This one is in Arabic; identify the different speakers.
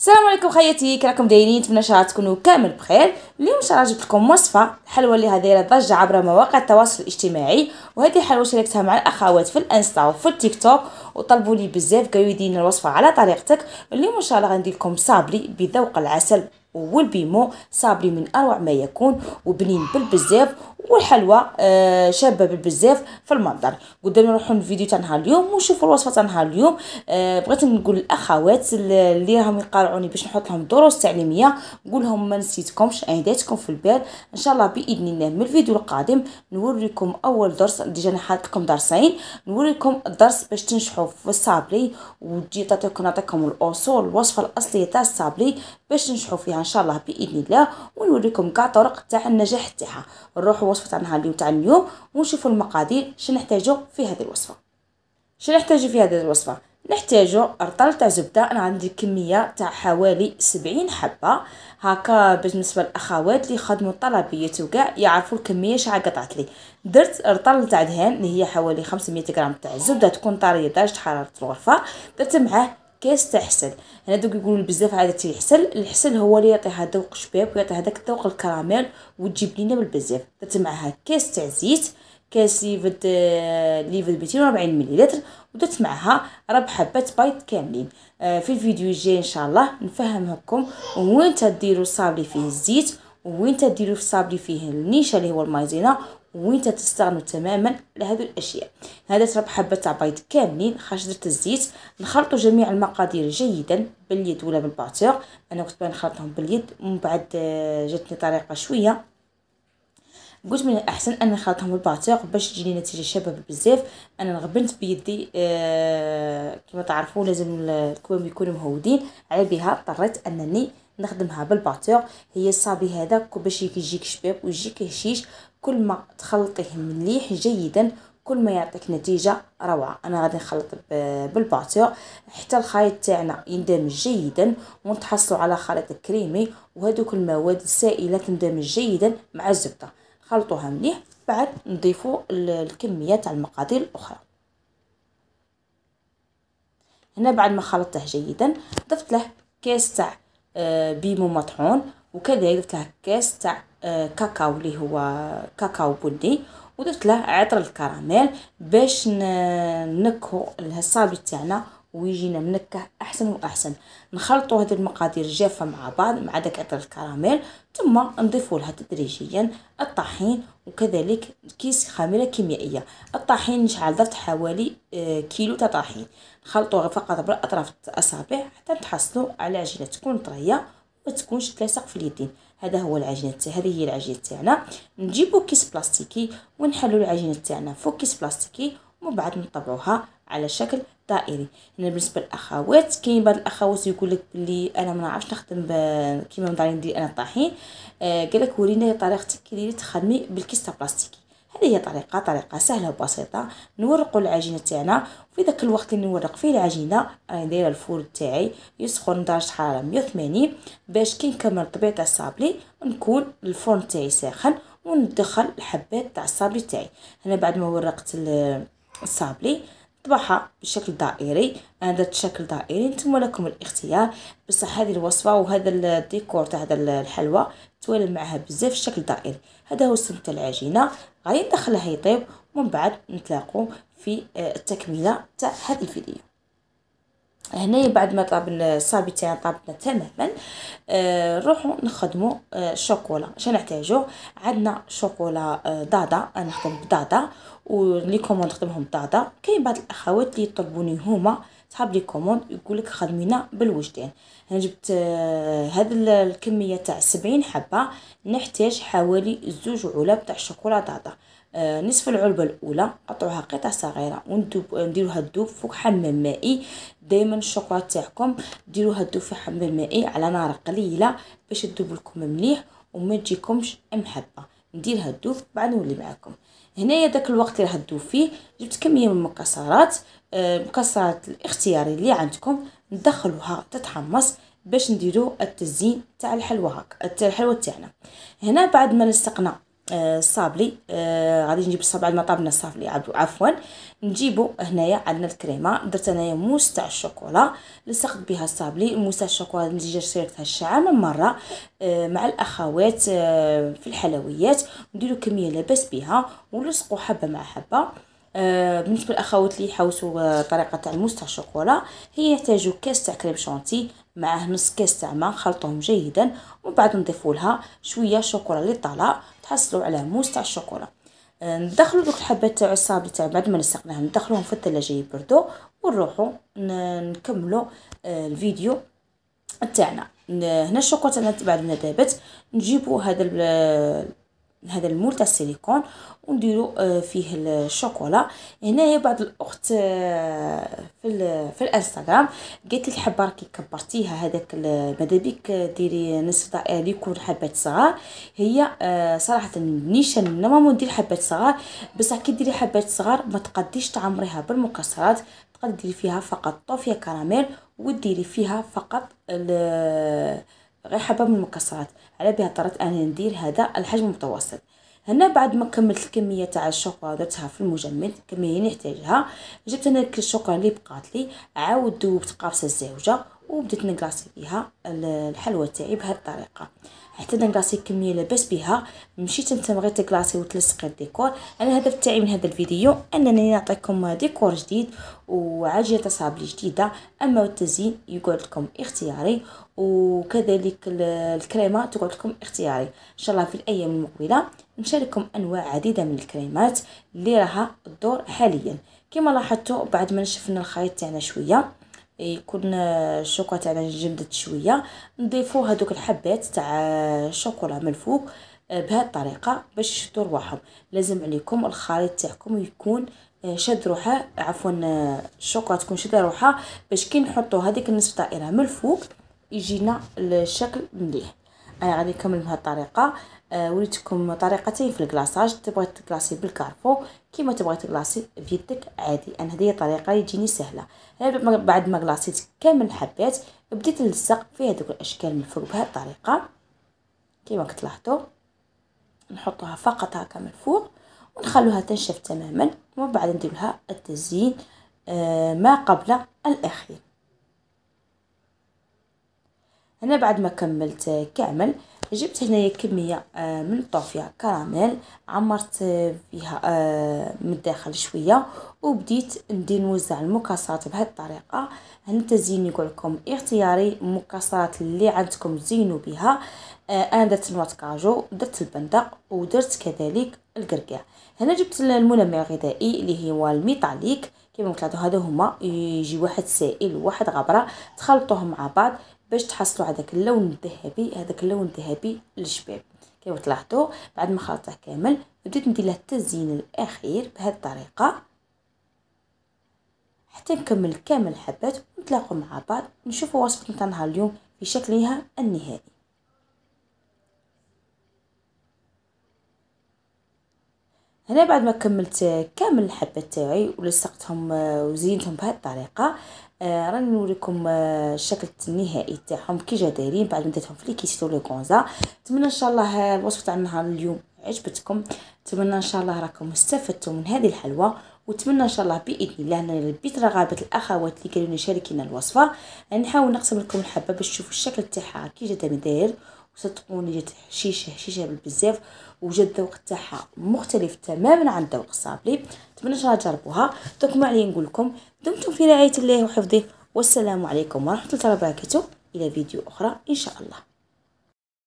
Speaker 1: السلام عليكم خياتي كراكم دايرين نتمنى ان شاء الله تكونوا كامل بخير اليوم ان شاء الله جبت لكم وصفه حلوه اللي دايره ضجه عبر مواقع التواصل الاجتماعي وهذه حلوه شاركتها مع الاخوات في الانستا وفي التيك توك وطلبوا لي بزاف قالوا الوصفه على طريقتك اليوم ان شاء الله غندير لكم صابلي بذوق العسل والبيمو صابري من اروع ما يكون وبنين بالبزاف والحلوه آه شابه بالبزاف في المنظر قدام نروحوا للفيديو تاع نهار اليوم ونشوفوا الوصفه تاع نهار اليوم آه بغيت نقول للاخوات اللي راهم يقارعوني باش نحط لهم دروس تعليميه نقول لهم ما نسيتكمش عنداتكم في البال ان شاء الله باذن الله من الفيديو القادم نوريكم اول درس ديجا نحط لكم درسين نوريكم الدرس باش تنشحوا في الصابلي وتجي تعطيكم نعطيكم الاصول الوصفه الاصليه تاع الصابلي باش تنشحوا فيها شاء الله باذن الله ونوريكم كاع طرق تاع النجاح تاعها نروحوا وصفه تاع نهار اليوم تاع اليوم ونشوفوا المقادير شنو نحتاجوا في هذه الوصفه شنو نحتاجو في هذه الوصفه نحتاجو رطل تاع زبده انا عندي كميه تاع حوالي 70 حبه هكا بالنسبه للاخوات اللي خدموا الطلبيه وكاع يعرفوا الكميه شحال قطعت لي درت رطل تاع دهان اللي هي حوالي 500 غرام تاع الزبده تكون طريه درجه حراره الغرفه درت معاه كاس تاع حسل هنا دوك يقولوا بزاف عاده الحسل الحسل هو اللي يعطي الذوق شباب ويعطي هذاك الذوق الكراميل وتجيب لينا بالبزاف درت معاها كاس تاع زيت كاس ليفد آه، ليفد 240 مليلتر ودرت معها ربع حبات بيض كاملين آه، في الفيديو الجاي ان شاء الله نفهمكم وين تديروا صابلي فيه الزيت وين تديروا في صابلي فيه النيشه اللي هو المايزينا وين تستغنوا تماما على الاشياء هذا ترب حبه تاع بيض كاملين درت الزيت نخلطوا جميع المقادير جيدا باليد ولا بالباتور انا كنت نخلطهم باليد ومن بعد آه، جاتني طريقه شويه قلت من الاحسن ان نخلطهم بالباتور باش تجيني نتيجه شباب بزاف انا غبنت بيدي آه كما تعرفوا لازم الكوام يكونوا مهودين على بها اضطريت انني نخدمها بالباتور هي الصابي هذا باش يجيك شباب ويجيك هشيش كل ما تخلطيه مليح جيدا كل ما يعطيك نتيجة روعة انا غادي نخلط بالباتور حتى الخليط تاعنا يندمج جيدا ونتحصلوا على خليط كريمي وهذوك المواد السائلة تندمج جيدا مع الزبدة خلطوها مليح بعد نضيفوا الكمية تاع المقادير الاخرى هنا بعد ما خلطته جيدا ضفت له كاس تاع آه، بيمو مطحون وكذلك ضفت له كاس تاع كاكاو اللي هو كاكاو بني ودرت له عطر الكراميل باش نكهو الهصابي تاعنا ويجينا منكه احسن واحسن نخلطوا هذه المقادير الجافه مع بعض مع داك عطر الكراميل ثم نضيفوا لها تدريجيا الطحين وكذلك كيس خميره كيميائيه الطحين نشعل درت حوالي آه، كيلو تاع طحين نخلطوه فقط بالاطراف الاصابع حتى تحصلوا على عجينه تكون طريه وما تكونش تلاصق في اليدين هذا هو العجينه تاع هذه هي العجينه تاعنا نجيبو كيس بلاستيكي ونحلو العجينه تاعنا فوق كيس بلاستيكي ومن بعد نطبعوها على شكل دائري هنا بالنسبه للاخوات كاين بعض الاخوات يقول لك بلي انا ما نعرفش نخدم كيما ندير انا الطاحين آه قال لك ورينا طريقتك كي ديري تخدمي بالكيس تاع بلاستيكي هذه هي طريقه طريقه سهله وبسيطه نورق العجينه تاعنا وفي ذاك الوقت اللي نورق فيه العجينه راني دايره الفول تاعي يسخن درجه حراره 180 باش كي نكمل طبيعه تاع الصابلي نكون الفرن تاعي ساخن وندخل الحبات تاع الصابلي تاعي هنا بعد ما ورقت الصابلي طبعها بشكل دائري انا آه، درت شكل دائري نتوما لكم الاختيار بصح هذه الوصفه وهذا الديكور تاع هذا الحلوى توالم معها بزاف الشكل دائري هذا هو السمت تاع العجينه غادي ندخلها يطيب ومن بعد نتلاقوا في آه، التكمله تاع هذا الفيديو هنايا بعد ما طاب الصابي تاعنا طابنا تماما آه نروحو نخدمو آه الشوكولا شنحتاجو نحتاجو عندنا شوكولا آه دادا انا نخدم بدادا ولي كوموند نخدمهم بدادا كاين بعض الاخوات اللي يطلبوني هما صحاب لي كوموند يقولك خدمينا بالوجدان انا جبت آه هاد الكميه تاع سبعين حبه نحتاج حوالي زوج علب تاع الشوكولا دادا آه، نصف العلبة الأولى قطعوها قطع صغيرة وندوب نديروها تذوب فوق حمام مائي دائما الشوكولا تاعكم ديروها تذوب في حمام مائي على نار قليلة باش تذوب لكم مليح وما تجيكمش محبة نديرها تذوب بعد نولي معكم هنايا داك الوقت اللي راح تذوب فيه جبت كميه من المكسرات المكسرات آه، الاختياري اللي عندكم ندخلوها تتحمص باش نديرو التزيين تاع الحلوى هكا تاع الحلوى تاعنا هنا بعد ما لصقنا الصابلي آه، غادي نجيب الصابع المطابنا الصابلي عفوا نجيبو هنايا عندنا الكريمه درت انايا موس تاع الشوكولا لصقت بها الصابلي موس تاع الشوكولا نجي شريتها الشعامه مره آه، مع الاخوات آه، في الحلويات نديرو كميه لاباس بها ونلصقو حبه مع حبه بالنسبه للاخوات اللي يحوسوا طريقه تاع الموس تاع الشوكولا هي يحتاجوا كاس تاع كريم شونتي معاه نص كاس تاع ما خلطوهم جيدا ومن بعد نضيفوا لها شويه شوكولا اللي طالع تحصلوا على موس تاع الشوكولا آه، ندخلوا دوك الحبات تاع الصابلي تاع بعد ما نسقناهم ندخلوهم في الثلاجه يبردوا ونروحوا نكملوا آه، الفيديو تاعنا هنا الشوكولاته تاعنا بعد ما ذابت نجيبوا هذا هذا المول تاع السيليكون ونديرو آه، فيه الشوكولا هنايا بعض الاخت آه، في في الانستغرام قالت لي الحبه راكي كبرتيها هذاك مدابيك ديري نصف دائره يكون حبات صغار هي آه، صراحه نيشان نورمالمون ندير حبات صغار بصح كي ديري حبات صغار ما تقديش تعمريها بالمكسرات تقدري فيها فقط طوفيا كراميل وديري فيها فقط غير حبة من المكسرات على بها طرات اني ندير هذا الحجم المتوسط هنا بعد ما كملت الكميه تاع الشوكولا درتها في المجمد الكميه اللي نحتاجها جبت انا الشوكولا اللي بقات لي عاود ذوبت قابسه الزوجه وبديت نكلاصي بها الحلوى تاعي بهذه الطريقه حتى نكلاصي كميه لاباس بها مشيت انت غير تكلاصي وتلصق الديكور انا الهدف تاعي من هذا الفيديو انني نعطيكم ديكور جديد وعاجيه تصابلي جديده اما التزيين يقعد لكم اختياري وكذلك الكريمه تقعد لكم اختياري ان شاء الله في الايام المقبله نشارككم انواع عديده من الكريمات اللي راها الدور حاليا كما لاحظتوا بعد ما نشفنا الخيط تاعنا شويه يكون الشوكه تاعنا جمدت شويه نضيفو هذوك الحبات تاع الشوكولا من الفوق آه، بهذه الطريقه باش يشدوا رواحهم لازم عليكم الخليط تاعكم يكون آه، شاد روحه عفوا آه، الشوكولا تكون شاده روحها باش كي نحطوا هذيك النصف طائره من الفوق يجينا الشكل مليح آه، غادي نكمل بهذه الطريقه آه، وريتكم طريقتين في الكلاصاج تبغي تكلاصي بالكارفو كيما تبغي تكلاصي بيدك عادي انا هذه طريقه اللي تجيني سهله بعد ما كلاصيت كامل الحبات بديت نلصق في هذوك الاشكال من فوق بهذه الطريقه كيما كتلاحظوا نحطوها فقط هكا من فوق ونخلوها تنشف تماما ومن بعد ندير لها التزيين آه، ما قبل الاخير هنا بعد ما كملت كامل جبت هنايا كميه آه، من الطوفيا كراميل عمرت فيها آه، من الداخل شويه وبديت ندير نوزع المكسرات بهذه الطريقه هنا التزيين يقول لكم اختياري المكسرات اللي عندكم زينوا بها آه، انا درت نوات كاجو درت البندق ودرت كذلك القرقع هنا جبت المنمي الغذائي اللي هو الميتاليك كما قلت هذا هما يجي واحد سائل وواحد غبره تخلطوهم مع بعض باش تحصلوا على داك اللون الذهبي هذاك اللون الذهبي للشباب كيما تلاحظوا بعد ما خلطته كامل بديت ندير له التزيين الاخير بهذه الطريقه حتى نكمل كامل الحبات ونتلاقوا مع بعض نشوفوا وصفتنا تاع نهار اليوم في شكلها النهائي هنا بعد ما كملت كامل الحبات تاعي ولصقتهم آه، وزينتهم بهذه الطريقه آه، راني نوريكم آه، الشكل النهائي تاعهم كي جا دايرين بعد ما درتهم في لي ليكيستو لو كونزا نتمنى ان شاء الله الوصفه تاع النهار اليوم عجبتكم نتمنى ان شاء الله راكم استفدتم من هذه الحلوه ونتمنى ان شاء الله باذن الله انا ربيت رغبه الاخوات اللي كانوا يشاركينا الوصفه نحاول نقسم لكم الحبه باش تشوفوا الشكل تاعها كي جا داير صدقوني جات حشيشه حشيشه بالبزاف وجات الذوق تاعها مختلف تماما عن ذوق الصابلي نتمنى ان شاء الله تجربوها دوك ما علي نقول لكم دمتم في رعايه الله وحفظه والسلام عليكم ورحمه الله وبركاته الى فيديو اخرى ان شاء الله